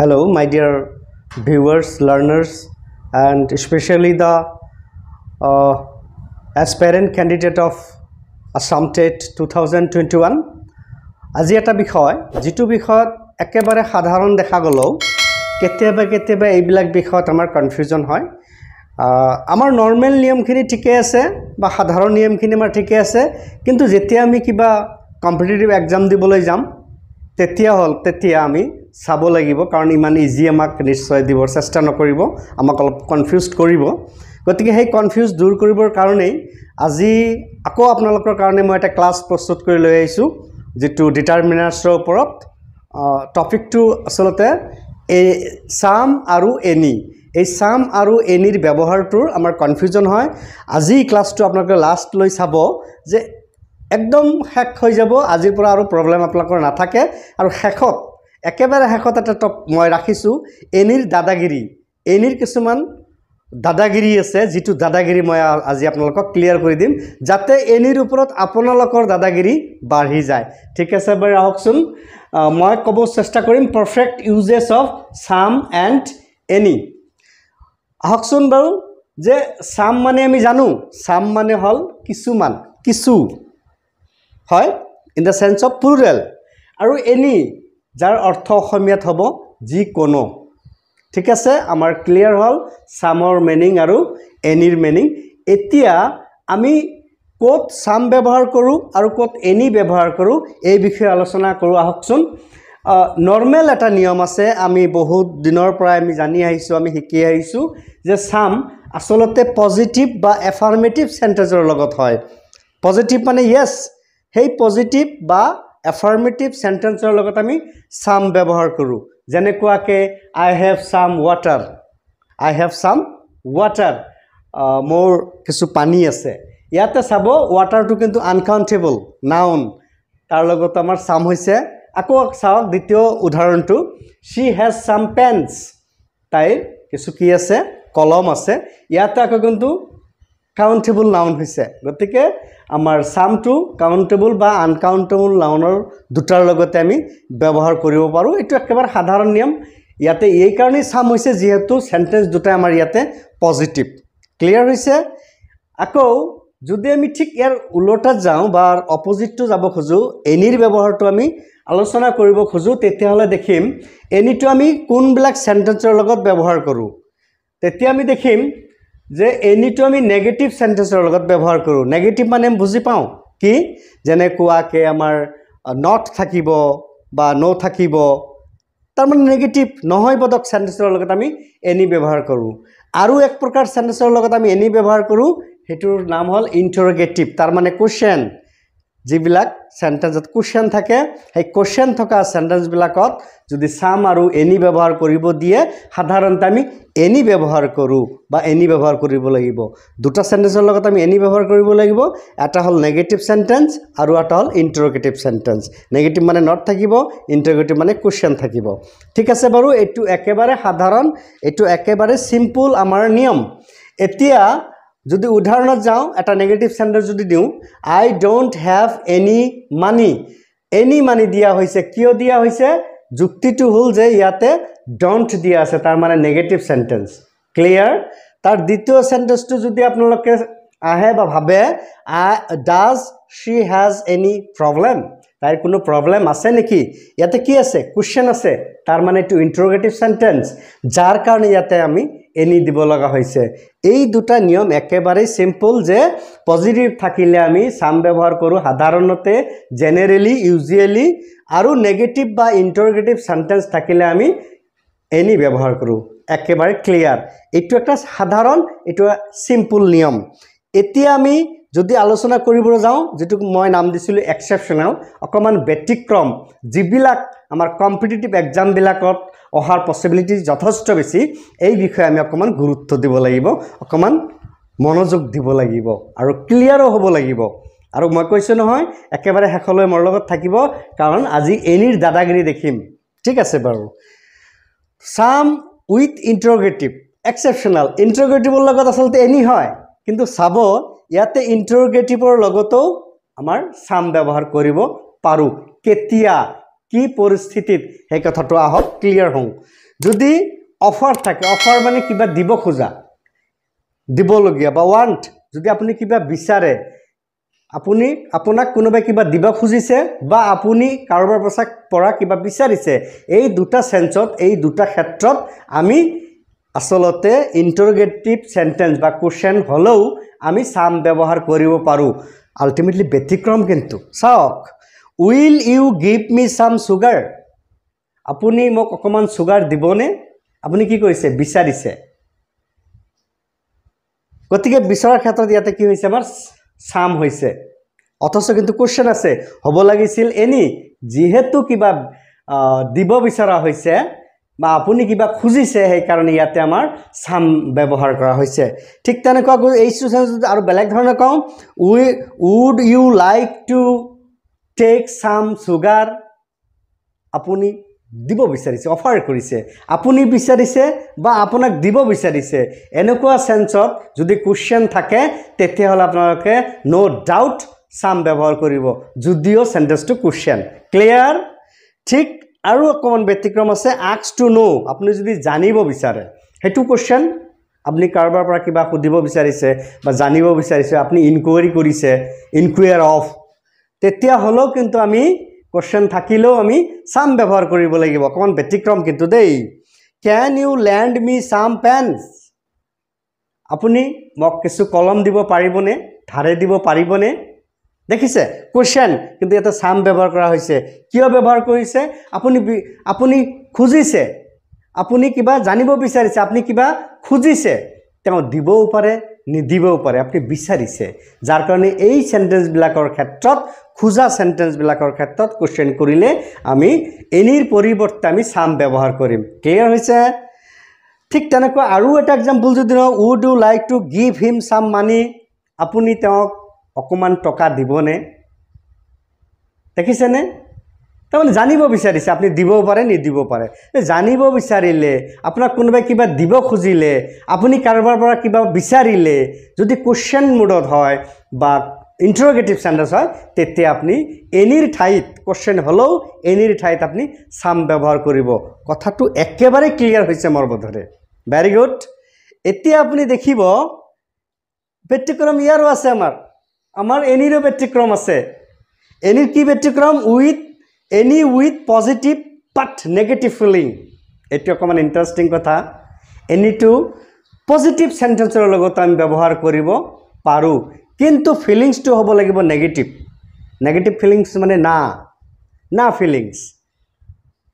hello my dear viewers learners and especially the uh, aspirant candidate of assam tet 2021 আজি এটা বিষয় যিটো বিষয়ত একেবাৰে সাধাৰণ দেখা গ'লেও কেতিয়াবা কেতিয়াবা এইবিলাক বিষয়ত আমাৰ কনফিউজন হয় আমাৰ নৰ্মেল নিয়মখিনি ঠিকেই আছে বা সাধাৰণ নিয়মখিনি আমাৰ ঠিকেই আছে কিন্তু যেতিয়া আমি কিবা কম্পিটিটিভ এক্সাম দিবলৈ যাম তেতিয়া হ'ল তেতিয়া আমি চাব লাগিব কাৰণ ইমান ইজি আমাক নিশ্চয় দিব চেষ্টা নকৰিব আমাক অলপ কনফিউজ কৰিব গতিকে সেই কনফিউজ দূৰ কৰিবৰ কাৰণেই আজি আকৌ আপোনালোকৰ কাৰণে মই এটা ক্লাছ প্ৰস্তুত কৰি লৈ আহিছোঁ যিটো ডিটাৰমিনাৰ্ছৰ ওপৰত টপিকটো আচলতে এ চাম আৰু এনি এই চাম আৰু এনিৰ ব্যৱহাৰটোৰ আমাৰ কনফিউজন হয় আজি ক্লাছটো আপোনালোকে লাষ্ট লৈ চাব যে একদম শেষ হৈ যাব আজিৰ পৰা আৰু প্ৰব্লেম আপোনালোকৰ নাথাকে আৰু শেষত একেবাৰে শেষত এটা টপ মই ৰাখিছোঁ এনিৰ দাদাগিৰি এনিৰ কিছুমান দাদাগিৰি আছে যিটো দাদাগিৰি মই আজি আপোনালোকক ক্লিয়াৰ কৰি দিম যাতে এনিৰ ওপৰত আপোনালোকৰ দাদাগিৰি বাঢ়ি যায় ঠিক আছে বাৰু আহকচোন মই ক'ব চেষ্টা কৰিম perfect usage of some and any আহকচোন বাৰু যে চাম মানে আমি জানো চাম মানে হ'ল কিছুমান কিছু হয় in the sense of plural আৰু এনি যাৰ অৰ্থ অসমীয়াত হ'ব যিকোনো ঠিক আছে আমাৰ ক্লিয়াৰ হ'ল চামৰ মিনিং আৰু এনিৰ মিনিং এতিয়া আমি ক'ত চাম ব্যৱহাৰ কৰোঁ আৰু ক'ত এনি ব্যৱহাৰ কৰোঁ এই বিষয়ে আলোচনা কৰোঁ আহকচোন নৰ্মেল এটা নিয়ম আছে আমি বহুত দিনৰ পৰাই আমি জানি আহিছোঁ আমি শিকি আহিছোঁ যে চাম আচলতে পজিটিভ বা এফাৰ্মেটিভ চেণ্টেজৰ লগত হয় পজিটিভ মানে য়েছ সেই পজিটিভ বা এফাৰ্মেটিভ চেণ্টেঞ্চৰ লগত আমি চাম ব্যৱহাৰ কৰোঁ যেনেকুৱাকৈ I have some water I have some water মোৰ কিছু পানী আছে ইয়াতে চাব ৱাটাৰটো কিন্তু আনকাউণ্টেবল নাউন তাৰ লগত আমাৰ চাম হৈছে আকৌ চাওক দ্বিতীয় উদাহৰণটো শ্বি হেজ চাম পেন্স তাইৰ কিছু কি আছে কলম আছে ইয়াতে আকৌ কিন্তু কাউণ্টেবল নাউন হৈছে গতিকে আমাৰ চামটো কাউণ্টেবল বা আনকাউণ্টেবল নাউনৰ দুটাৰ লগতে আমি ব্যৱহাৰ কৰিব পাৰোঁ এইটো একেবাৰে সাধাৰণ নিয়ম ইয়াতে এইকাৰণেই চাম হৈছে যিহেতু চেণ্টেঞ্চ দুটাই আমাৰ ইয়াতে পজিটিভ ক্লিয়াৰ হৈছে আকৌ যদি আমি ঠিক ইয়াৰ ওলোটাত যাওঁ বা অপজিটটো যাব খোজোঁ এনিৰ ব্যৱহাৰটো আমি আলোচনা কৰিব খোজোঁ তেতিয়াহ'লে দেখিম এনিটো আমি কোনবিলাক চেণ্টেঞ্চৰ লগত ব্যৱহাৰ কৰোঁ তেতিয়া আমি দেখিম যে এনিটো আমি নেগেটিভ চেণ্টেঞ্চৰ লগত ব্যৱহাৰ কৰোঁ নেগেটিভ মানে বুজি পাওঁ কি যেনেকুৱাকৈ আমাৰ নট থাকিব বা ন' থাকিব তাৰমানে নেগেটিভ নহয় বদক চেণ্টেঞ্চৰ লগত আমি এনি ব্যৱহাৰ কৰোঁ আৰু এক প্ৰকাৰ চেণ্টেঞ্চৰ লগত আমি এনি ব্যৱহাৰ কৰোঁ সেইটোৰ নাম হ'ল ইণ্টৰগেটিভ তাৰমানে কুৱেশ্যন যিবিলাক চেণ্টেঞ্চত কুৱেশ্যন থাকে সেই কুৱেশ্যন থকা চেণ্টেঞ্চবিলাকত যদি চাম আৰু এনি ব্যৱহাৰ কৰিব দিয়ে সাধাৰণতে আমি এনি ব্যৱহাৰ কৰোঁ বা এনি ব্যৱহাৰ কৰিব লাগিব দুটা চেণ্টেঞ্চৰ লগত আমি এনি ব্যৱহাৰ কৰিব লাগিব এটা হ'ল নেগেটিভ চেণ্টেঞ্চ আৰু এটা হ'ল ইণ্টাৰগেটিভ চেণ্টেঞ্চ নেগেটিভ মানে নট থাকিব ইণ্টাৰগেটিভ মানে কুৱেশ্যন থাকিব ঠিক আছে বাৰু এইটো একেবাৰে সাধাৰণ এইটো একেবাৰে চিম্পুল আমাৰ নিয়ম এতিয়া যদি উদাহৰণত যাওঁ এটা নেগেটিভ চেণ্টেঞ্চ যদি দিওঁ I don't have any money any money দিয়া হৈছে কিয় দিয়া হৈছে যুক্তিটো হ'ল যে ইয়াতে ডণ্ট দিয়া আছে তাৰমানে মানে নেগেটিভ চেণ্টেঞ্চ ক্লিয়াৰ তাৰ দ্বিতীয় চেণ্টেঞ্চটো যদি আপোনালোকে আহে বা ভাবে I does she has any problem তাইৰ কোনো প্ৰব্লেম আছে নেকি ইয়াতে কি আছে কুৱেশ্যন আছে তাৰ মানে এইটো ইণ্টাৰগেটিভ চেণ্টেঞ্চ যাৰ কাৰণে ইয়াতে আমি এনি দিব লগা হৈছে এই দুটা নিয়ম একেবাৰেই চিম্পল যে পজিটিভ থাকিলে আমি চাম ব্যৱহাৰ কৰোঁ সাধাৰণতে জেনেৰেলি ইউজুৱেলি আৰু নেগেটিভ বা ইণ্টাৰগেটিভ চেণ্টেঞ্চ থাকিলে আমি এনি ব্যৱহাৰ কৰোঁ একেবাৰে ক্লিয়াৰ এইটো এটা সাধাৰণ এইটো চিম্পুল নিয়ম এতিয়া আমি যদি আলোচনা কৰিবলৈ যাওঁ যিটো মই নাম দিছিলোঁ এক্সেপশ্যনেল অকণমান ব্যতিক্ৰম যিবিলাক আমাৰ কম্পিটিটিভ এক্সামবিলাকত অহাৰ পচিবিলিটি যথেষ্ট বেছি এই বিষয়ে আমি অকণমান গুৰুত্ব দিব লাগিব অকণমান মনোযোগ দিব লাগিব আৰু ক্লিয়াৰো হ'ব লাগিব আৰু মই কৈছোঁ নহয় একেবাৰে শেষলৈ মোৰ লগত থাকিব কাৰণ আজি এনিৰ দাদাগিৰি দেখিম ঠিক আছে বাৰু চাম উইথ ইণ্টাৰগ্ৰেটিভ এক্সেপশ্যনেল ইণ্টাৰগ্ৰেটিভৰ লগত আচলতে এনি হয় কিন্তু চাব ইয়াতে ইণ্টৰগেটিভৰ লগতো আমাৰ চাম ব্যৱহাৰ কৰিব পাৰোঁ কেতিয়া কি পৰিস্থিতিত সেই কথাটো আহক ক্লিয়াৰ হওঁ যদি অফাৰ থাকে অফাৰ মানে কিবা দিব খোজা দিবলগীয়া বা ৱান্ট যদি আপুনি কিবা বিচাৰে আপুনি আপোনাক কোনোবাই কিবা দিব খুজিছে বা আপুনি কাৰোবাৰ পাছত পৰা কিবা বিচাৰিছে এই দুটা চেঞ্চত এই দুটা ক্ষেত্ৰত আমি আচলতে ইণ্টৰগেটিভ চেণ্টেঞ্চ বা কুৱেশ্যন হ'লেও আমি চাম ব্যৱহাৰ কৰিব পাৰোঁ আল্টিমেটলি ব্যতিক্ৰম কিন্তু চাওক উইল ইউ গিভ মি চাম চুগাৰ আপুনি মোক অকণমান চুগাৰ দিবনে আপুনি কি কৰিছে বিচাৰিছে গতিকে বিচৰাৰ ক্ষেত্ৰত ইয়াতে কি হৈছে আমাৰ চাম হৈছে অথচ কিন্তু কুৱেশ্যন আছে হ'ব লাগিছিল এনি যিহেতু কিবা দিব বিচৰা হৈছে বা আপুনি কিবা খুজিছে সেইকাৰণে ইয়াতে আমাৰ চাম ব্যৱহাৰ কৰা হৈছে ঠিক তেনেকুৱা এই চিটুৱেশ্যনটোত আৰু বেলেগ ধৰণে কওঁ we would you like to take some sugar আপুনি দিব বিচাৰিছে অফাৰ কৰিছে আপুনি বিচাৰিছে বা আপোনাক দিব বিচাৰিছে এনেকুৱা চেঞ্চত যদি কুৱেশ্যন থাকে তেতিয়াহ'লে আপোনালোকে ন' ডাউট চাম ব্যৱহাৰ কৰিব যদিও চেণ্টেঞ্চটো কুৱেশ্যন ক্লিয়াৰ ঠিক আৰু অকণমান ব্যতিক্ৰম আছে আক্স টু ন' আপুনি যদি জানিব বিচাৰে সেইটো কুৱেশ্যন আপুনি কাৰোবাৰ পৰা কিবা সুধিব বিচাৰিছে বা জানিব বিচাৰিছে আপুনি ইনকুৱাৰী কৰিছে ইনকুৱেৰ অফ তেতিয়াহ'লেও কিন্তু আমি কুৱেশ্যন থাকিলেও আমি চাম ব্যৱহাৰ কৰিব লাগিব অকণমান ব্যতিক্ৰম কিন্তু দেই কেন ইউ লেণ্ড মি চাম পেনচ আপুনি মোক কিছু কলম দিব পাৰিবনে ধাৰে দিব পাৰিবনে দেখিছে কুৱেশ্যন কিন্তু ইয়াতে চাম ব্যৱহাৰ কৰা হৈছে কিয় ব্যৱহাৰ কৰিছে আপুনি আপুনি খুজিছে আপুনি কিবা জানিব বিচাৰিছে আপুনি কিবা খুজিছে তেওঁ দিবও পাৰে নিদিবও পাৰে আপুনি বিচাৰিছে যাৰ কাৰণে এই চেণ্টেঞ্চবিলাকৰ ক্ষেত্ৰত খোজা চেণ্টেঞ্চবিলাকৰ ক্ষেত্ৰত কুৱেশ্যন কৰিলে আমি এনিৰ পৰিৱৰ্তে আমি চাম ব্যৱহাৰ কৰিম ক্লিয়াৰ হৈছে ঠিক তেনেকুৱা আৰু এটা এক্সাম্পল যদি নহয় would you like to give him some money আপুনি তেওঁক অকণমান টকা দিবনে দেখিছেনে তাৰমানে জানিব বিচাৰিছে আপুনি দিব পাৰে নিদিব পাৰে জানিব বিচাৰিলে আপোনাক কোনোবাই কিবা দিব খুজিলে আপুনি কাৰোবাৰ পৰা কিবা বিচাৰিলে যদি কুৱেশ্যন মুডত হয় বা ইণ্টাৰগেটিভ চেণ্টাৰ্ছ হয় তেতিয়া আপুনি এনিৰ ঠাইত কুৱেশ্যন হ'লেও এনিৰ ঠাইত আপুনি চাম ব্যৱহাৰ কৰিব কথাটো একেবাৰে ক্লিয়াৰ হৈছে মোৰ বোধেৰে ভেৰি গুড এতিয়া আপুনি দেখিব ব্যতিক্ৰম ইয়াৰো আছে আমাৰ আমাৰ এনিৰো ব্যতিক্ৰম আছে এনিৰ কি ব্যতিক্ৰম with any with positive but negative feeling এইটো অকণমান ইণ্টাৰেষ্টিং কথা এনিটো পজিটিভ চেণ্টেঞ্চৰ লগত আমি ব্যৱহাৰ কৰিব পাৰোঁ কিন্তু ফিলিংছটো হ'ব লাগিব নেগেটিভ নেগেটিভ ফিলিংছ মানে না না ফিলিংছ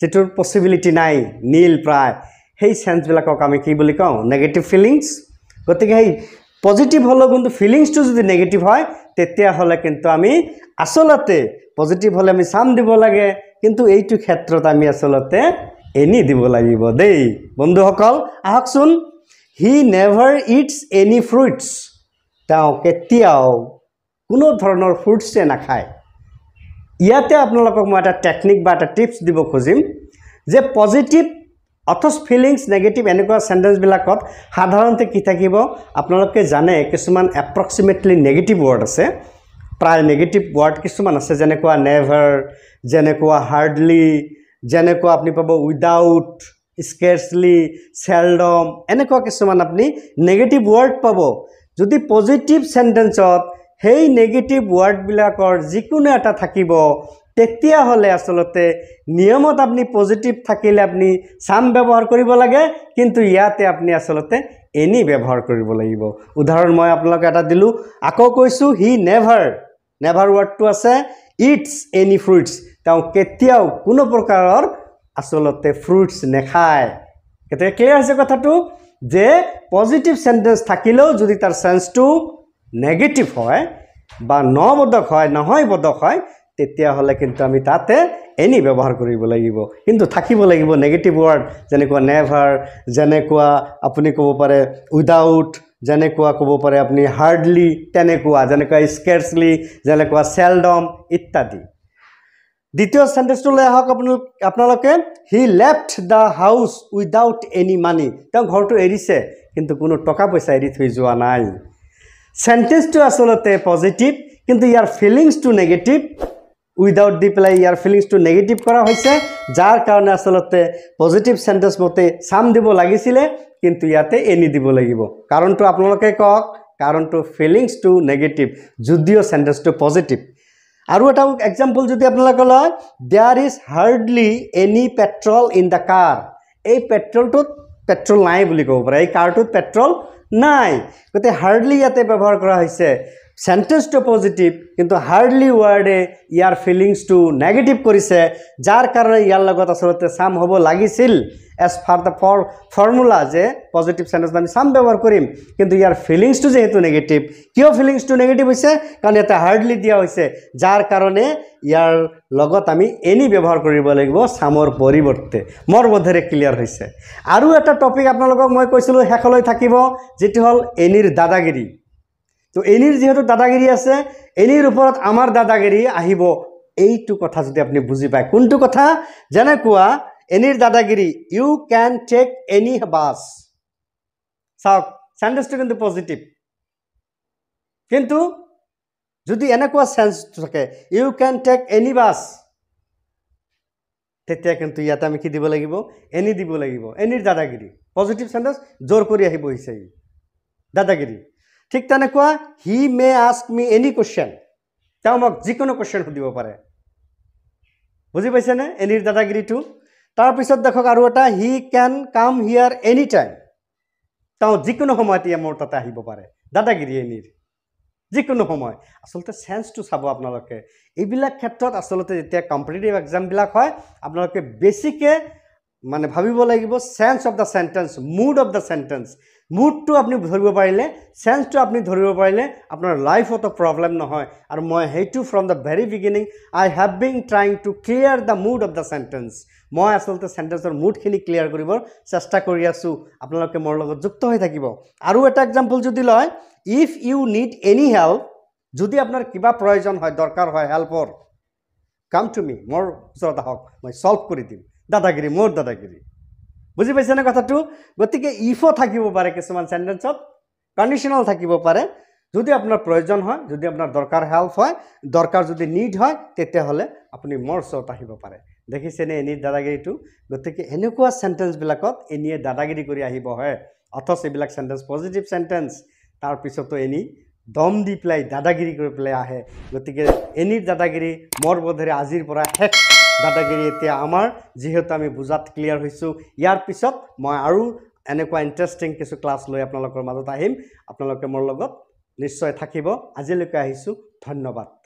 যিটোৰ পচিবিলিটি নাই নীল প্ৰায় সেই চেঞ্চবিলাকক আমি কি বুলি কওঁ নেগেটিভ ফিলিংছ গতিকে সেই পজিটিভ হ'লেও কিন্তু ফিলিংছটো যদি নেগেটিভ হয় তেতিয়াহ'লে কিন্তু আমি আচলতে পজিটিভ হ'লে আমি চাম দিব লাগে কিন্তু এইটো ক্ষেত্ৰত আমি আচলতে এনি দিব লাগিব দেই বন্ধুসকল আহকচোন he never eats any fruits তেওঁ কেতিয়াও কোনো ধৰণৰ ফ্ৰুটছে নাখায় ইয়াতে আপোনালোকক মই এটা টেকনিক বা এটা টিপছ দিব খুজিম যে পজিটিভ অথচ ফিলিংছ নেগেটিভ এনেকুৱা চেণ্টেন্সবিলাকত সাধাৰণতে কি থাকিব আপোনালোকে জানে কিছুমান এপ্ৰক্সিমেটলি নেগেটিভ ৱৰ্ড আছে প্ৰায় নেগেটিভ ৱৰ্ড কিছুমান আছে যেনেকুৱা নেভাৰ যেনেকুৱা হাৰ্ডলি যেনেকুৱা আপুনি পাব উইডাউট স্কেচলি চেলডম এনেকুৱা কিছুমান আপুনি নেগেটিভ ৱৰ্ড পাব যদি পজিটিভ চেণ্টেঞ্চত সেই নেগেটিভ ৱৰ্ডবিলাকৰ যিকোনো এটা থাকিব তেতিয়াহ'লে আচলতে নিয়মত আপুনি পজিটিভ থাকিলে আপুনি চাম ব্যৱহাৰ কৰিব লাগে কিন্তু ইয়াতে আপুনি আচলতে এনি ব্যৱহাৰ কৰিব লাগিব উদাহৰণ মই আপোনালোকে এটা দিলোঁ আকৌ কৈছোঁ হি নেভাৰ নেভাৰ ৱৰ্ডটো আছে ইটছ এনি ফ্ৰুইটছ তেওঁ কেতিয়াও কোনো প্ৰকাৰৰ আচলতে ফ্ৰুইটছ নেখায় কেতিয়া ক্লিয়াৰ হৈছে কথাটো যে পজিটিভ চেণ্টেঞ্চ থাকিলেও যদি তাৰ চেঞ্চটো নেগেটিভ হয় বা ন নবোধক হয় নহয় বোধক হয় তেতিয়াহ'লে কিন্তু আমি তাতে এনি ব্যৱহাৰ কৰিব লাগিব কিন্তু থাকিব লাগিব নেগেটিভ ৱৰ্ড যেনেকুৱা নেভাৰ যেনেকুৱা আপুনি ক'ব পাৰে উইদাউট যেনেকুৱা ক'ব পাৰে আপুনি হাৰ্ডলি তেনেকুৱা যেনেকুৱা স্কেটছলি যেনেকুৱা চেলডম ইত্যাদি দ্বিতীয় লৈ আহক আপোনালোক আপোনালোকে he left the house without any money তেওঁ ঘৰটো এৰিছে কিন্তু কোনো টকা পইচা এৰি থৈ যোৱা নাই চেণ্টেঞ্চটো আচলতে পজিটিভ কিন্তু ইয়াৰ ফিলিংছটো নেগেটিভ উইদাউট দি পেলাই ইয়াৰ ফিলিংছটো নেগেটিভ কৰা হৈছে যাৰ কাৰণে আচলতে পজিটিভ চেণ্টেঞ্চ মতে চাম দিব লাগিছিলে কিন্তু ইয়াতে এনি দিব লাগিব কাৰণটো আপোনালোকে কওক কাৰণটো ফিলিংছটো নেগেটিভ যদিও চেণ্টেঞ্চটো পজিটিভ আৰু এটা এক্সাম্পল যদি আপোনালোকে লয় there is hardly any petrol in the car এই পেট্ৰলটোত পেট্ৰল নাই বুলি ক'ব পাৰে এই কাৰটোত পেট্ৰল নাই গতিকে হাৰ্ডলি ইয়াতে ব্যৱহাৰ কৰা হৈছে চেণ্টেঞ্চটো পজিটিভ কিন্তু হাৰ্ডলি ৱৰ্ডে ইয়াৰ ফিলিংছটো নেগেটিভ কৰিছে যাৰ কাৰণে ইয়াৰ লগত আচলতে চাম হ'ব লাগিছিল as far the for formula যে পজিটিভ চেণ্টেঞ্চ আমি চাম ব্যৱহাৰ কৰিম কিন্তু ইয়াৰ ফিলিংছটো যিহেতু নেগেটিভ কিয় ফিলিংছটো নেগেটিভ হৈছে কাৰণ ইয়াতে হাৰ্ডলি দিয়া হৈছে যাৰ কাৰণে ইয়াৰ লগত আমি এনি ব্যৱহাৰ কৰিব লাগিব চামৰ পৰিৱৰ্তে মোৰ বোধেৰে ক্লিয়াৰ হৈছে আৰু এটা টপিক আপোনালোকক মই কৈছিলোঁ শেষলৈ থাকিব যিটো হ'ল এনিৰ দাদাগিৰি তো এলিৰ যিহেতু দাদাগিৰি আছে এলিৰ ওপৰত আমাৰ দাদাগিৰি আহিব এইটো কথা যদি আপুনি বুজি পায় কোনটো কথা যেনেকুৱা এনিৰ দাদাগিৰি you can take any bus চাওক চেণ্টেঞ্চটো কিন্তু পজিটিভ কিন্তু যদি এনেকুৱা চেঞ্চ থাকে you can take any bus তেতিয়া কিন্তু ইয়াতে আমি কি দিব লাগিব এনি দিব লাগিব এনিৰ দাদাগিৰি পজিটিভ চেণ্টেঞ্চ জোৰ কৰি আহিব বিচাৰি দাদাগিৰি ঠিক তেনেকুৱা he may ask me any question তেওঁ মোক যিকোনো কুৱেশ্যন সুধিব পাৰে বুজি পাইছেনে এনিৰ দাদাগিৰিটো তাৰপিছত দেখক আৰু এটা হি কেন কাম হিয়াৰ এনি টাইম তেওঁ যিকোনো সময়তে মোৰ তাতে আহিব পাৰে দাদাগিৰি এনিৰ যিকোনো সময় আচলতে চেঞ্চটো চাব আপোনালোকে এইবিলাক ক্ষেত্ৰত আচলতে যেতিয়া কম্পিটেটিভ এক্সামবিলাক হয় আপোনালোকে বেছিকৈ মানে ভাবিব লাগিব sense of the sentence mood of the sentence মুডটো আপুনি ধৰিব পাৰিলে চেঞ্চটো আপুনি ধৰিব পাৰিলে আপোনাৰ লাইফতো প্ৰব্লেম নহয় আৰু মই সেইটো from the very beginning I have being trying to clear the mood of the sentence মই আচলতে চেণ্টেঞ্চৰ মুডখিনি ক্লিয়াৰ কৰিবৰ চেষ্টা কৰি আছোঁ আপোনালোকে মোৰ লগত যুক্ত হৈ থাকিব আৰু এটা এক্সাম্পল যদি লয় if you need any help যদি আপোনাৰ কিবা প্ৰয়োজন হয় দৰকাৰ হয় হেল্পৰ কাম টু মি মোৰ ওচৰত আহক মই চল্ভ কৰি দিম দাদাগিৰি মোৰ দাদাগিৰি বুজি পাইছেনে কথাটো গতিকে ইফো থাকিব পাৰে কিছুমান চেণ্টেঞ্চত কণ্ডিশ্যনেল থাকিব পাৰে যদি আপোনাৰ প্ৰয়োজন হয় যদি আপোনাৰ দৰকাৰ হেল্প হয় দৰকাৰ যদি নিড হয় তেতিয়াহ'লে আপুনি মোৰ ওচৰত আহিব পাৰে দেখিছেনে এনি দাদাগিৰিটো গতিকে এনেকুৱা চেণ্টেঞ্চবিলাকত এনিয়ে দাদাগিৰি কৰি আহিব হয় অথচ এইবিলাক চেণ্টেঞ্চ পজিটিভ চেণ্টেঞ্চ তাৰপিছতো এনি দম দি পেলাই দাদাগিৰি কৰি পেলাই আহে গতিকে এনিৰ দাদাগিৰি মোৰ বোধেৰে আজিৰ পৰা শেষ দাদাগিৰি এতিয়া আমাৰ যিহেতু আমি বুজাত ক্লিয়াৰ হৈছোঁ ইয়াৰ পিছত মই আৰু এনেকুৱা ইণ্টাৰেষ্টিং কিছু ক্লাছ লৈ আপোনালোকৰ মাজত আহিম আপোনালোকে মোৰ লগত নিশ্চয় থাকিব আজিলৈকে আহিছোঁ ধন্যবাদ